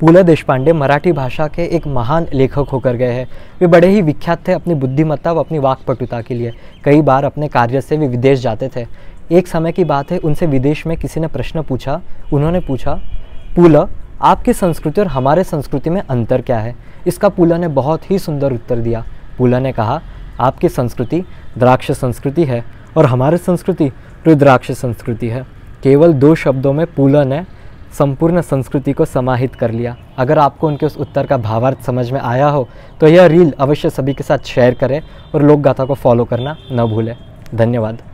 पु ल देशपांडे मराठी भाषा के एक महान लेखक होकर गए हैं वे बड़े ही विख्यात थे अपनी बुद्धिमत्ता व अपनी वाकपटुता के लिए कई बार अपने कार्य से वे विदेश जाते थे एक समय की बात है उनसे विदेश में किसी ने प्रश्न पूछा उन्होंने पूछा पुल आपकी संस्कृति और हमारे संस्कृति में अंतर क्या है इसका पुला ने बहुत ही सुंदर उत्तर दिया पुला ने कहा आपकी संस्कृति द्राक्ष संस्कृति है और हमारे संस्कृति रुद्राक्ष संस्कृति है केवल दो शब्दों में पुला ने संपूर्ण संस्कृति को समाहित कर लिया अगर आपको उनके उस उत्तर का भावार्थ समझ में आया हो तो यह रील अवश्य सभी के साथ शेयर करें और लोक गाथा को फॉलो करना न भूलें धन्यवाद